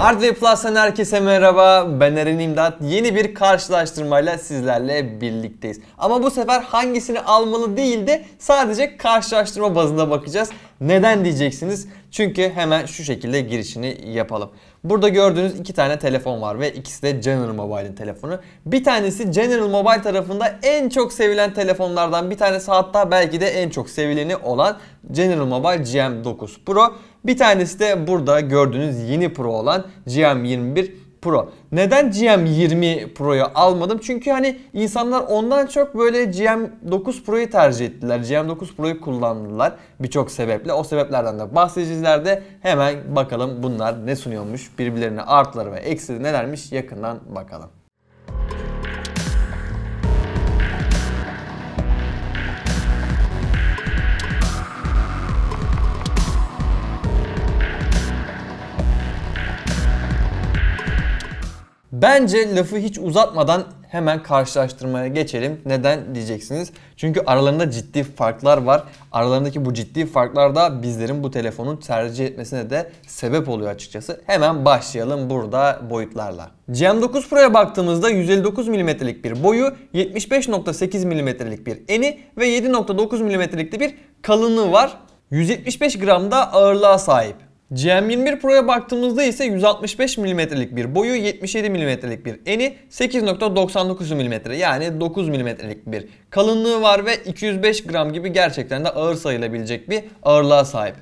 Hardware Plus'tan herkese merhaba. Ben Eren İmdat. Yeni bir karşılaştırmayla sizlerle birlikteyiz. Ama bu sefer hangisini almalı değil de sadece karşılaştırma bazında bakacağız. Neden diyeceksiniz? Çünkü hemen şu şekilde girişini yapalım. Burada gördüğünüz iki tane telefon var ve ikisi de General Mobile'in telefonu. Bir tanesi General Mobile tarafında en çok sevilen telefonlardan bir tanesi hatta belki de en çok sevileni olan General Mobile GM9 Pro. Bir tanesi de burada gördüğünüz yeni Pro olan GM21 Pro. Neden GM20 Pro'yu almadım? Çünkü hani insanlar ondan çok böyle GM9 Pro'yu tercih ettiler. GM9 Pro'yu kullandılar birçok sebeple. O sebeplerden de bahsedeceğizler de hemen bakalım bunlar ne sunuyormuş. Birbirlerine artları ve eksileri nelermiş yakından bakalım. Bence lafı hiç uzatmadan hemen karşılaştırmaya geçelim. Neden diyeceksiniz? Çünkü aralarında ciddi farklar var. Aralarındaki bu ciddi farklar da bizlerin bu telefonun tercih etmesine de sebep oluyor açıkçası. Hemen başlayalım burada boyutlarla. GM9 Pro'ya baktığımızda 159 mm'lik bir boyu, 75.8 mm'lik bir eni ve 7.9 mm'lik de bir kalınlığı var. 175 gram da ağırlığa sahip. GM21 Pro'ya baktığımızda ise 165 mm'lik bir boyu, 77 mm'lik bir eni, 8.99 mm yani 9 mm'lik bir kalınlığı var ve 205 gram gibi gerçekten de ağır sayılabilecek bir ağırlığa sahip.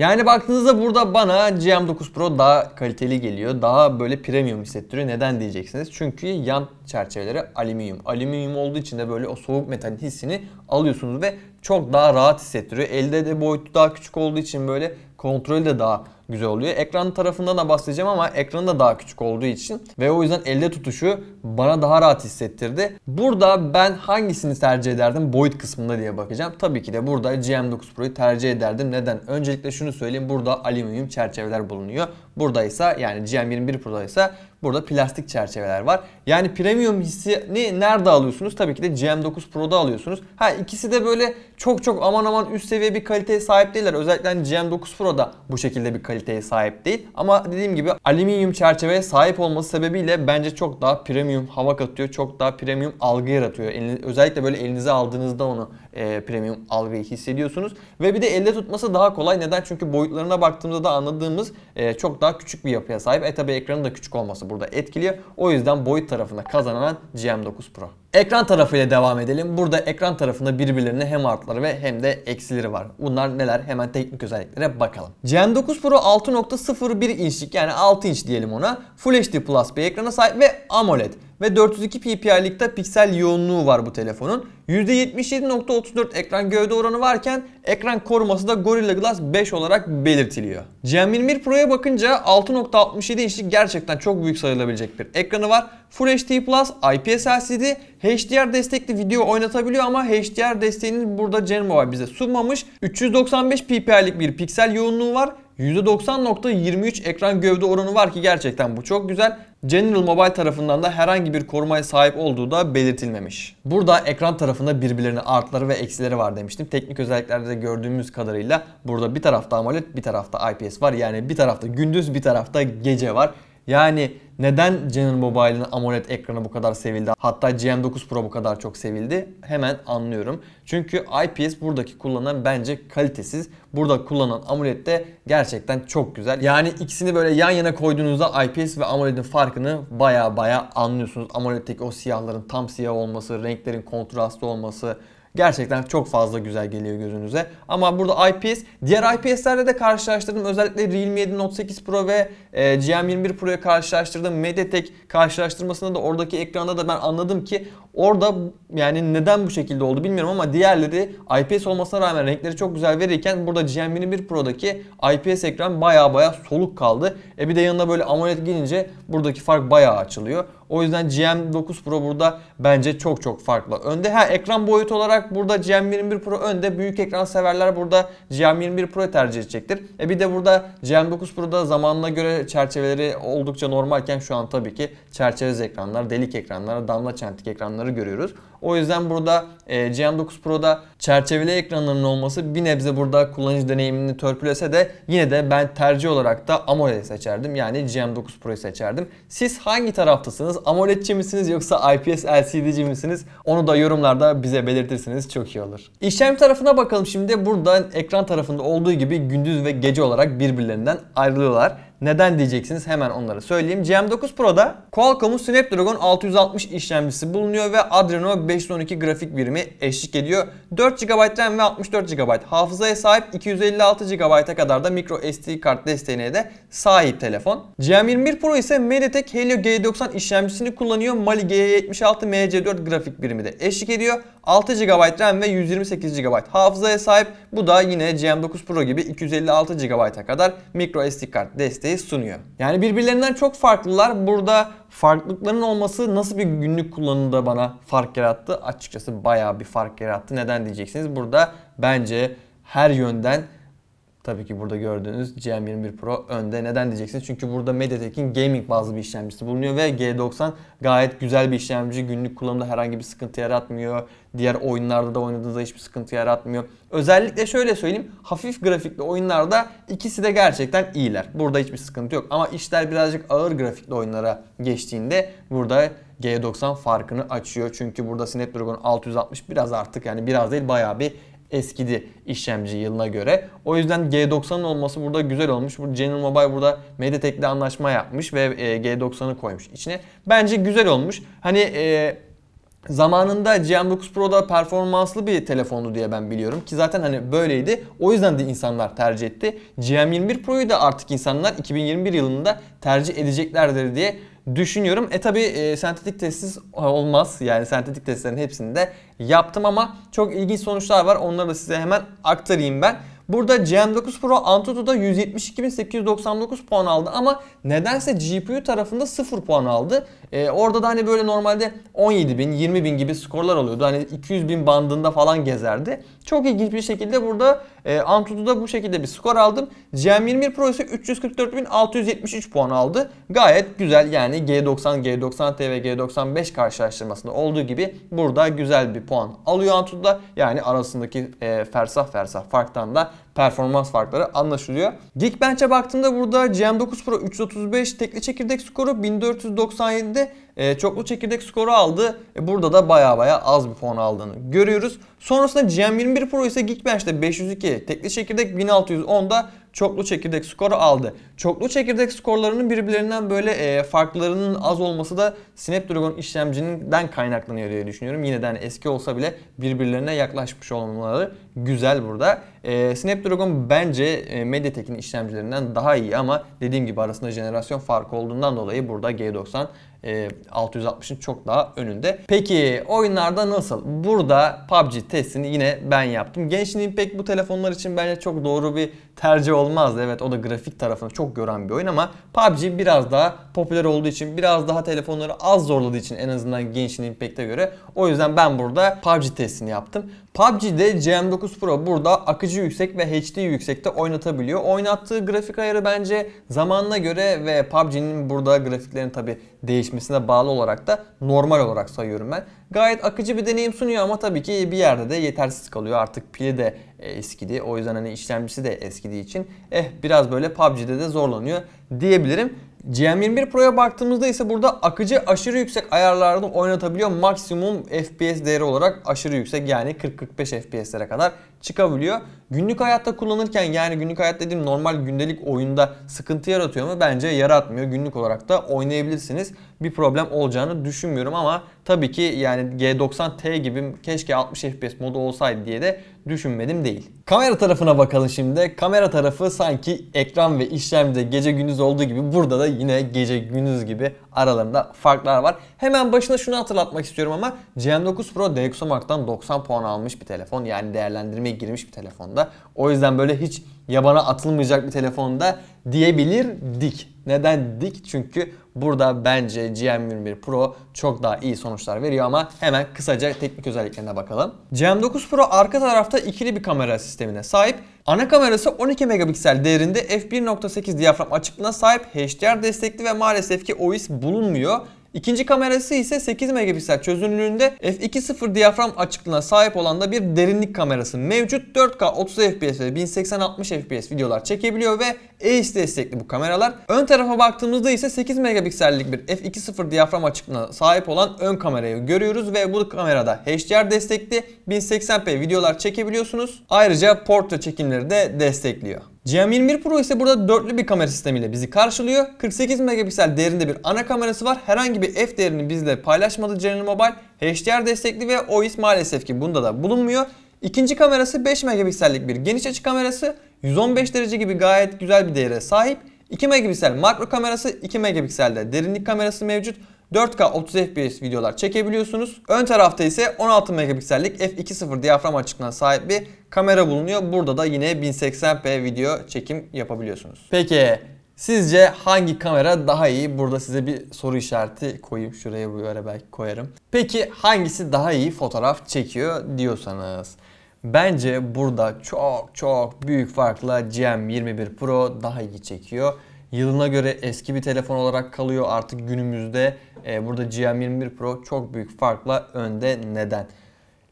Yani baktığınızda burada bana GM9 Pro daha kaliteli geliyor. Daha böyle premium hissettiriyor. Neden diyeceksiniz? Çünkü yan çerçeveleri alüminyum. Alüminyum olduğu için de böyle o soğuk metal hissini alıyorsunuz ve çok daha rahat hissettiriyor. Elde de boyutu daha küçük olduğu için böyle kontrolü de daha güzel oluyor. Ekran tarafından da bahsedeceğim ama ekranı da daha küçük olduğu için ve o yüzden elde tutuşu bana daha rahat hissettirdi. Burada ben hangisini tercih ederdim boyut kısmında diye bakacağım. Tabii ki de burada GM9 Pro'yu tercih ederdim. Neden? Öncelikle şunu söyleyeyim. Burada alüminyum çerçeveler bulunuyor. Buradaysa yani GM21 Pro'daysa Burada plastik çerçeveler var. Yani premium hissini nerede alıyorsunuz? Tabii ki de GM9 Pro'da alıyorsunuz. Ha ikisi de böyle çok çok aman aman üst seviye bir kaliteye sahip değiller. Özellikle hani GM9 Pro'da bu şekilde bir kaliteye sahip değil. Ama dediğim gibi alüminyum çerçeveye sahip olması sebebiyle bence çok daha premium hava katıyor. Çok daha premium algı yaratıyor. Eliniz, özellikle böyle elinize aldığınızda onu e, premium algıyı hissediyorsunuz. Ve bir de elde tutması daha kolay. Neden? Çünkü boyutlarına baktığımızda da anladığımız e, çok daha küçük bir yapıya sahip. E tabi ekranın da küçük olması burada etkiliyor. O yüzden boyut tarafında kazanan GM9 Pro. Ekran tarafıyla devam edelim. Burada ekran tarafında birbirlerine hem artları ve hem de eksileri var. Bunlar neler? Hemen teknik özelliklere bakalım. Gen 9 Pro 6.01 inçlik yani 6 inç diyelim ona. Full HD Plus bir ekrana sahip ve AMOLED ve 402 ppi'likte piksel yoğunluğu var bu telefonun. %77.34 ekran gövde oranı varken ekran koruması da Gorilla Glass 5 olarak belirtiliyor. Gen 21 Pro'ya bakınca 6.67 inçlik gerçekten çok büyük sayılabilecek bir ekranı var Full HD Plus, IPS LCD, HDR destekli video oynatabiliyor ama HDR desteğini burada GenMobile bize sunmamış. 395 ppi'lik bir piksel yoğunluğu var. %90.23 ekran gövde oranı var ki gerçekten bu çok güzel. General Mobile tarafından da herhangi bir korumaya sahip olduğu da belirtilmemiş. Burada ekran tarafında birbirlerine artları ve eksileri var demiştim. Teknik özelliklerde de gördüğümüz kadarıyla burada bir tarafta AMOLED bir tarafta IPS var. Yani bir tarafta gündüz bir tarafta gece var. Yani neden Canon Mobile'ın AMOLED ekranı bu kadar sevildi? Hatta GM9 Pro bu kadar çok sevildi. Hemen anlıyorum. Çünkü IPS buradaki kullanan bence kalitesiz. Burada kullanılan AMOLED de gerçekten çok güzel. Yani ikisini böyle yan yana koyduğunuzda IPS ve AMOLED'in farkını baya baya anlıyorsunuz. AMOLED'teki o siyahların tam siyah olması, renklerin kontrastlı olması, Gerçekten çok fazla güzel geliyor gözünüze. Ama burada IPS, diğer IPS'lerle de karşılaştırdım. Özellikle Realme 7 Note 8 Pro ve e, GM21 Pro'ya karşılaştırdım. MediaTek karşılaştırmasında da oradaki ekranda da ben anladım ki Orada yani neden bu şekilde oldu bilmiyorum ama diğerleri IPS olmasına rağmen renkleri çok güzel verirken burada GM11 Pro'daki IPS ekran baya baya soluk kaldı. E bir de yanına böyle AMOLED gelince buradaki fark baya açılıyor. O yüzden GM9 Pro burada bence çok çok farklı. Önde ha ekran boyutu olarak burada GM21 Pro önde. Büyük ekran severler burada GM21 Pro'yu tercih edecektir. E bir de burada GM9 Pro'da zamanına göre çerçeveleri oldukça normalken şu an tabii ki çerçevez ekranlar, delik ekranlar, damla çentik ekranlar ekranları görüyoruz. O yüzden burada e, 9 Pro'da çerçeveli ekranların olması bir nebze burada kullanıcı deneyimini törpülese de yine de ben tercih olarak da AMOLED seçerdim. Yani Cihan 9 Pro'yu seçerdim. Siz hangi taraftasınız? AMOLED'ci misiniz yoksa IPS LCD'ci misiniz? Onu da yorumlarda bize belirtirseniz çok iyi olur. İşlem tarafına bakalım şimdi. Burada ekran tarafında olduğu gibi gündüz ve gece olarak birbirlerinden ayrılıyorlar. Neden diyeceksiniz hemen onları söyleyeyim. GM9 Pro'da Qualcomm'un Snapdragon 660 işlemcisi bulunuyor ve Adreno 512 grafik birimi eşlik ediyor. 4 GB RAM ve 64 GB hafızaya sahip 256 GB'a kadar da micro SD kart desteğine de sahip telefon. GM21 Pro ise MediaTek Helio G90 işlemcisini kullanıyor. Mali G76 MC4 grafik birimi de eşlik ediyor. 6 GB RAM ve 128 GB hafızaya sahip. Bu da yine GM9 Pro gibi 256 GB'a kadar micro SD kart desteği desteği sunuyor. Yani birbirlerinden çok farklılar. Burada farklılıkların olması nasıl bir günlük kullanımda bana fark yarattı? Açıkçası bayağı bir fark yarattı. Neden diyeceksiniz? Burada bence her yönden Tabii ki burada gördüğünüz GM21 Pro önde. Neden diyeceksiniz? Çünkü burada MediaTek'in gaming bazlı bir işlemcisi bulunuyor ve G90 gayet güzel bir işlemci. Günlük kullanımda herhangi bir sıkıntı yaratmıyor. Diğer oyunlarda da oynadığınızda hiçbir sıkıntı yaratmıyor. Özellikle şöyle söyleyeyim. Hafif grafikli oyunlarda ikisi de gerçekten iyiler. Burada hiçbir sıkıntı yok. Ama işler birazcık ağır grafikli oyunlara geçtiğinde burada G90 farkını açıyor. Çünkü burada Snapdragon 660 biraz artık yani biraz değil bayağı bir eskidi işlemci yılına göre. O yüzden G90'ın olması burada güzel olmuş. bu General Mobile burada Mediatek'le anlaşma yapmış ve e, G90'ı koymuş içine. Bence güzel olmuş. Hani e, Zamanında GM9 Pro'da performanslı bir telefondu diye ben biliyorum ki zaten hani böyleydi. O yüzden de insanlar tercih etti. GM21 Pro'yu da artık insanlar 2021 yılında tercih edeceklerdir diye düşünüyorum. E tabi e, sentetik testsiz olmaz. Yani sentetik testlerin hepsini de yaptım ama çok ilginç sonuçlar var. Onları da size hemen aktarayım ben. Burada GM9 Pro Antutu'da 172.899 puan aldı ama nedense GPU tarafında 0 puan aldı. Ee, orada da hani böyle normalde 17.000, 20.000 gibi skorlar alıyordu. Hani 200.000 bandında falan gezerdi. Çok ilginç bir şekilde burada e, Antutu'da bu şekilde bir skor aldım. GM21 Pro ise 344.673 puan aldı. Gayet güzel yani G90, G90T ve G95 karşılaştırmasında olduğu gibi burada güzel bir puan alıyor Antutu'da. Yani arasındaki e, fersah fersah farktan da performans farkları anlaşılıyor. Geekbench'e baktığımda burada GM9 Pro 335 tekli çekirdek skoru 1497'de e, çoklu çekirdek skoru aldı. E, burada da baya baya az bir puan aldığını görüyoruz. Sonrasında GM21 Pro ise Geekbench'te 502, tekli çekirdek 1610'da çoklu çekirdek skoru aldı. Çoklu çekirdek skorlarının birbirlerinden böyle e, farklarının az olması da Snapdragon işlemcinden kaynaklanıyor diye düşünüyorum. Yine hani eski olsa bile birbirlerine yaklaşmış olmaları güzel burada. E, Snapdragon bence e, MediaTek'in işlemcilerinden daha iyi ama dediğim gibi arasında jenerasyon farkı olduğundan dolayı burada G90 e, ee, 660'ın çok daha önünde. Peki oyunlarda nasıl? Burada PUBG testini yine ben yaptım. Genshin pek bu telefonlar için bence çok doğru bir tercih olmazdı. Evet o da grafik tarafını çok gören bir oyun ama PUBG biraz daha popüler olduğu için biraz daha telefonları az zorladığı için en azından Genshin pekte göre. O yüzden ben burada PUBG testini yaptım. PUBG'de GM9 Pro burada akıcı yüksek ve HD yüksekte oynatabiliyor. Oynattığı grafik ayarı bence zamanına göre ve PUBG'nin burada grafiklerin tabi değişmesine bağlı olarak da normal olarak sayıyorum ben. Gayet akıcı bir deneyim sunuyor ama tabii ki bir yerde de yetersiz kalıyor. Artık pili de e, eskidi. O yüzden hani işlemcisi de eskidiği için eh biraz böyle PUBG'de de zorlanıyor diyebilirim. GM21 Pro'ya baktığımızda ise burada akıcı aşırı yüksek ayarlarda oynatabiliyor. Maksimum FPS değeri olarak aşırı yüksek yani 40-45 FPS'lere kadar çıkabiliyor. Günlük hayatta kullanırken yani günlük hayat dediğim normal gündelik oyunda sıkıntı yaratıyor mu? Bence yaratmıyor. Günlük olarak da oynayabilirsiniz. Bir problem olacağını düşünmüyorum ama tabii ki yani G90T gibi keşke 60 FPS modu olsaydı diye de düşünmedim değil. Kamera tarafına bakalım şimdi. Kamera tarafı sanki ekran ve işlemde gece gündüz olduğu gibi burada da yine gece gündüz gibi aralarında farklar var. Hemen başına şunu hatırlatmak istiyorum ama GM9 Pro DxOMark'tan 90 puan almış bir telefon. Yani değerlendirmeye girmiş bir telefonda. O yüzden böyle hiç yabana atılmayacak bir telefonda diyebilirdik. Neden dik? Çünkü burada bence GM21 Pro çok daha iyi sonuçlar veriyor ama hemen kısaca teknik özelliklerine bakalım. GM9 Pro arka tarafta ikili bir kamera sistemine sahip. Ana kamerası 12 megapiksel değerinde f1.8 diyafram açıklığına sahip HDR destekli ve maalesef ki OIS bulunmuyor. İkinci kamerası ise 8 megapiksel çözünürlüğünde f2.0 diyafram açıklığına sahip olan da bir derinlik kamerası mevcut. 4K 30 FPS ve 1080-60 FPS videolar çekebiliyor ve EIS destekli bu kameralar. Ön tarafa baktığımızda ise 8 megapiksellik bir f2.0 diyafram açıklığına sahip olan ön kamerayı görüyoruz ve bu kamerada HDR destekli 1080p videolar çekebiliyorsunuz. Ayrıca portre çekimleri de destekliyor. GM21 Pro ise burada dörtlü bir kamera sistemiyle bizi karşılıyor. 48 megapiksel değerinde bir ana kamerası var. Herhangi bir f değerini bizle paylaşmadı General Mobile. HDR destekli ve OIS maalesef ki bunda da bulunmuyor. İkinci kamerası 5 megapiksellik bir geniş açı kamerası. 115 derece gibi gayet güzel bir değere sahip. 2 megapiksel makro kamerası, 2 megapikselde derinlik kamerası mevcut. 4K 30 FPS videolar çekebiliyorsunuz. Ön tarafta ise 16 megapiksellik f2.0 diyafram açıklığına sahip bir kamera bulunuyor. Burada da yine 1080p video çekim yapabiliyorsunuz. Peki Sizce hangi kamera daha iyi? Burada size bir soru işareti koyayım. Şuraya böyle belki koyarım. Peki hangisi daha iyi fotoğraf çekiyor diyorsanız. Bence burada çok çok büyük farkla GM21 Pro daha iyi çekiyor. Yılına göre eski bir telefon olarak kalıyor. Artık günümüzde e, burada GM21 Pro çok büyük farkla önde. Neden?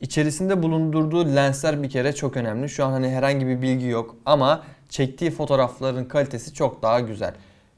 İçerisinde bulundurduğu lensler bir kere çok önemli. Şu an hani herhangi bir bilgi yok ama çektiği fotoğrafların kalitesi çok daha güzel.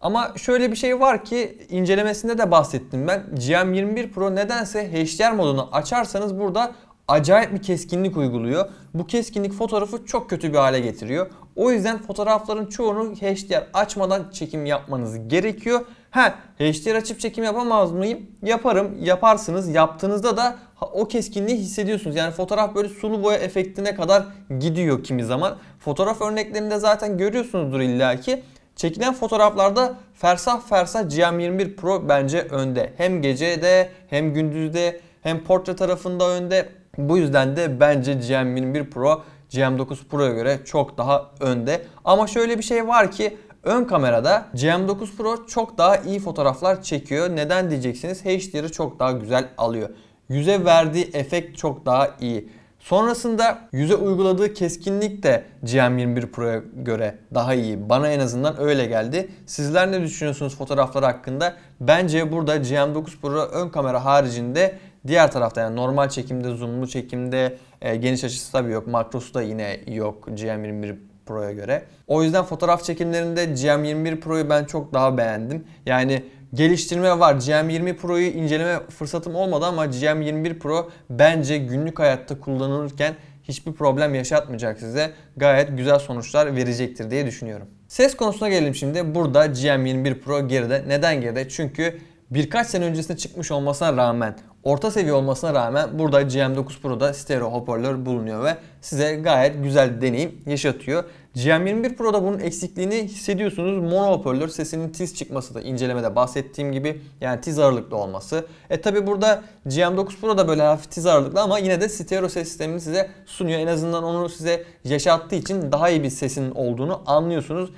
Ama şöyle bir şey var ki incelemesinde de bahsettim ben. GM21 Pro nedense HDR modunu açarsanız burada acayip bir keskinlik uyguluyor. Bu keskinlik fotoğrafı çok kötü bir hale getiriyor. O yüzden fotoğrafların çoğunu HDR açmadan çekim yapmanız gerekiyor. Ha HDR açıp çekim yapamaz mıyım? Yaparım. Yaparsınız. Yaptığınızda da o keskinliği hissediyorsunuz. Yani fotoğraf böyle sulu boya efektine kadar gidiyor kimi zaman. Fotoğraf örneklerinde zaten görüyorsunuzdur illaki. Çekilen fotoğraflarda fersah fersah GM21 Pro bence önde. Hem gecede hem gündüzde hem portre tarafında önde. Bu yüzden de bence GM21 Pro GM9 Pro'ya göre çok daha önde. Ama şöyle bir şey var ki Ön kamerada GM9 Pro çok daha iyi fotoğraflar çekiyor. Neden diyeceksiniz? HDR'ı çok daha güzel alıyor. Yüze verdiği efekt çok daha iyi. Sonrasında yüze uyguladığı keskinlik de GM21 Pro'ya göre daha iyi. Bana en azından öyle geldi. Sizler ne düşünüyorsunuz fotoğraflar hakkında? Bence burada GM9 Pro ön kamera haricinde diğer tarafta yani normal çekimde, zoomlu çekimde, e, geniş açısı tabii yok. Makrosu da yine yok GM21 Pro'ya göre. O yüzden fotoğraf çekimlerinde GM21 Pro'yu ben çok daha beğendim. Yani geliştirme var. GM20 Pro'yu inceleme fırsatım olmadı ama GM21 Pro bence günlük hayatta kullanılırken hiçbir problem yaşatmayacak size. Gayet güzel sonuçlar verecektir diye düşünüyorum. Ses konusuna gelelim şimdi. Burada GM21 Pro geride. Neden geride? Çünkü birkaç sene öncesinde çıkmış olmasına rağmen orta seviye olmasına rağmen burada GM9 Pro'da stereo hoparlör bulunuyor ve size gayet güzel deneyim yaşatıyor. GM21 Pro'da bunun eksikliğini hissediyorsunuz. Mono hoparlör sesinin tiz çıkması da incelemede bahsettiğim gibi yani tiz ağırlıklı olması. E tabi burada GM9 Pro'da böyle hafif tiz ağırlıklı ama yine de stereo ses sistemini size sunuyor. En azından onu size yaşattığı için daha iyi bir sesin olduğunu anlıyorsunuz.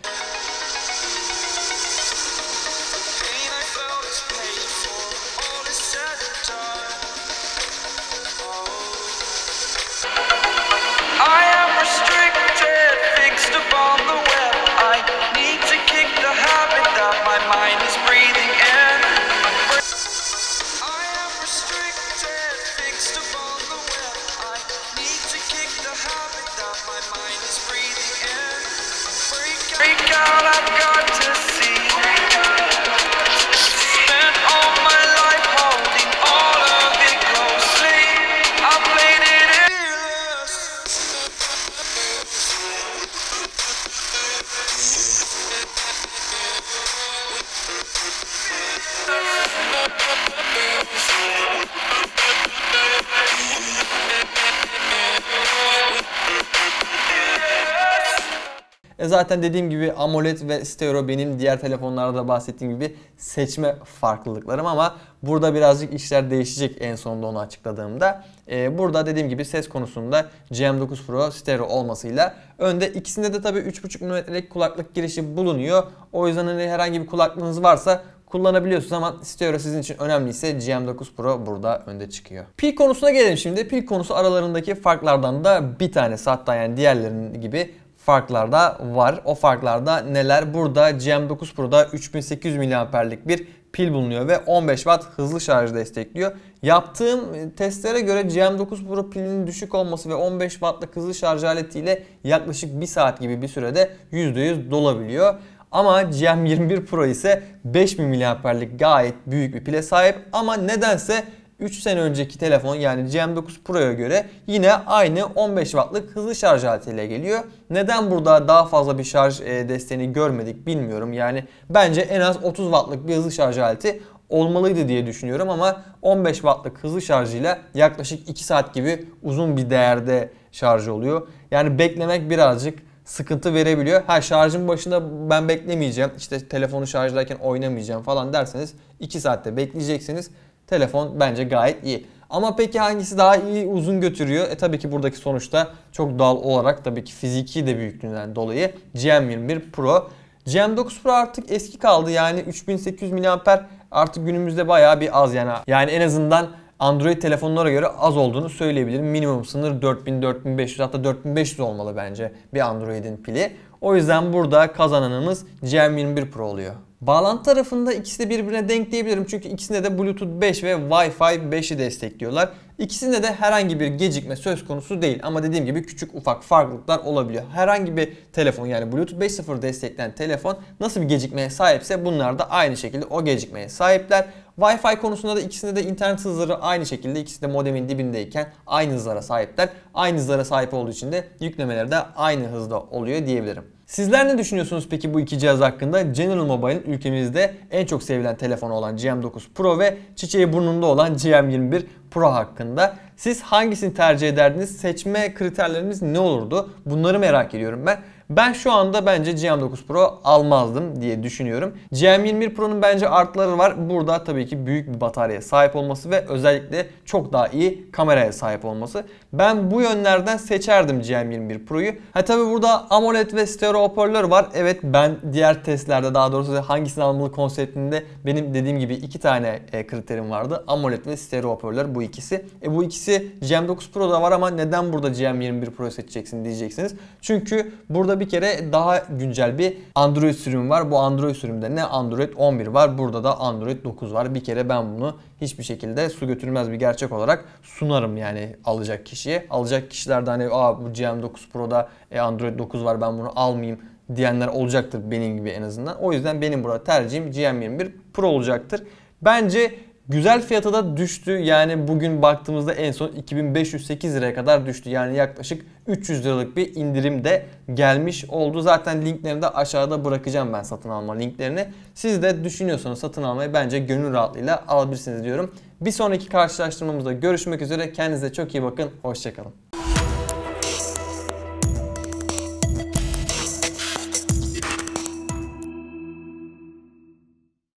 E zaten dediğim gibi AMOLED ve stereo benim diğer telefonlarda bahsettiğim gibi seçme farklılıklarım ama burada birazcık işler değişecek en sonunda onu açıkladığımda. E, burada dediğim gibi ses konusunda GM9 Pro stereo olmasıyla önde ikisinde de tabii 3.5 mm'lik kulaklık girişi bulunuyor. O yüzden hani herhangi bir kulaklığınız varsa kullanabiliyorsunuz ama stereo sizin için önemliyse GM9 Pro burada önde çıkıyor. Pil konusuna gelelim şimdi. Pil konusu aralarındaki farklardan da bir tanesi hatta yani diğerlerinin gibi farklar da var. O farklarda neler? Burada GM9 Pro'da 3800 mAh'lik bir pil bulunuyor ve 15 Watt hızlı şarj destekliyor. Yaptığım e, testlere göre GM9 Pro pilinin düşük olması ve 15 Watt'lık hızlı şarj aletiyle yaklaşık 1 saat gibi bir sürede %100 dolabiliyor. Ama GM21 Pro ise 5000 mAh'lik gayet büyük bir pile sahip ama nedense 3 sene önceki telefon yani GM9 Pro'ya göre yine aynı 15 wattlık hızlı şarj aletiyle geliyor. Neden burada daha fazla bir şarj e, desteğini görmedik bilmiyorum. Yani bence en az 30 wattlık bir hızlı şarj aleti olmalıydı diye düşünüyorum ama 15 wattlık hızlı şarjıyla yaklaşık 2 saat gibi uzun bir değerde şarj oluyor. Yani beklemek birazcık sıkıntı verebiliyor. Her şarjın başında ben beklemeyeceğim, işte telefonu şarjlarken oynamayacağım falan derseniz 2 saatte bekleyeceksiniz. Telefon bence gayet iyi. Ama peki hangisi daha iyi uzun götürüyor? E tabii ki buradaki sonuçta çok dal olarak tabii ki fiziki de büyüklüğünden dolayı GM21 Pro. GM9 Pro artık eski kaldı yani 3800 mAh artık günümüzde bayağı bir az yani. Yani en azından Android telefonlara göre az olduğunu söyleyebilirim. Minimum sınır 4000, 4500 hatta 4500 olmalı bence bir Android'in pili. O yüzden burada kazananımız GM21 Pro oluyor. Bağlantı tarafında ikisi de birbirine denk diyebilirim. Çünkü ikisinde de Bluetooth 5 ve Wi-Fi 5'i destekliyorlar. İkisinde de herhangi bir gecikme söz konusu değil. Ama dediğim gibi küçük ufak farklılıklar olabiliyor. Herhangi bir telefon yani Bluetooth 5.0 destekleyen telefon nasıl bir gecikmeye sahipse bunlar da aynı şekilde o gecikmeye sahipler. Wi-Fi konusunda da ikisinde de internet hızları aynı şekilde ikisi de modemin dibindeyken aynı hızlara sahipler. Aynı hızlara sahip olduğu için de yüklemeleri de aynı hızda oluyor diyebilirim. Sizler ne düşünüyorsunuz peki bu iki cihaz hakkında? General Mobile'in ülkemizde en çok sevilen telefonu olan GM9 Pro ve çiçeği burnunda olan GM21 Pro hakkında. Siz hangisini tercih ederdiniz? Seçme kriterleriniz ne olurdu? Bunları merak ediyorum ben. Ben şu anda bence GM9 Pro almazdım diye düşünüyorum. GM21 Pro'nun bence artları var. Burada tabii ki büyük bir bataryaya sahip olması ve özellikle çok daha iyi kameraya sahip olması. Ben bu yönlerden seçerdim GM21 Pro'yu. Ha tabii burada AMOLED ve stereo hoparlör var. Evet ben diğer testlerde daha doğrusu hangisini almalı konseptinde benim dediğim gibi iki tane e, kriterim vardı. AMOLED ve stereo hoparlör bu ikisi. E bu ikisi GM9 Pro'da var ama neden burada GM21 Pro'yu seçeceksin diyeceksiniz. Çünkü burada Burada bir kere daha güncel bir Android sürümü var. Bu Android sürümde ne Android 11 var burada da Android 9 var. Bir kere ben bunu hiçbir şekilde su götürmez bir gerçek olarak sunarım yani alacak kişiye. Alacak kişiler de hani Aa, bu GM9 Pro'da e, Android 9 var ben bunu almayayım diyenler olacaktır benim gibi en azından. O yüzden benim burada tercihim GM21 Pro olacaktır. Bence güzel fiyata da düştü. Yani bugün baktığımızda en son 2508 liraya kadar düştü. Yani yaklaşık 300 liralık bir indirim de gelmiş oldu. Zaten linklerini de aşağıda bırakacağım ben satın alma linklerini. Siz de düşünüyorsanız satın almayı bence gönül rahatlığıyla alabilirsiniz diyorum. Bir sonraki karşılaştırmamızda görüşmek üzere. Kendinize çok iyi bakın. Hoşçakalın.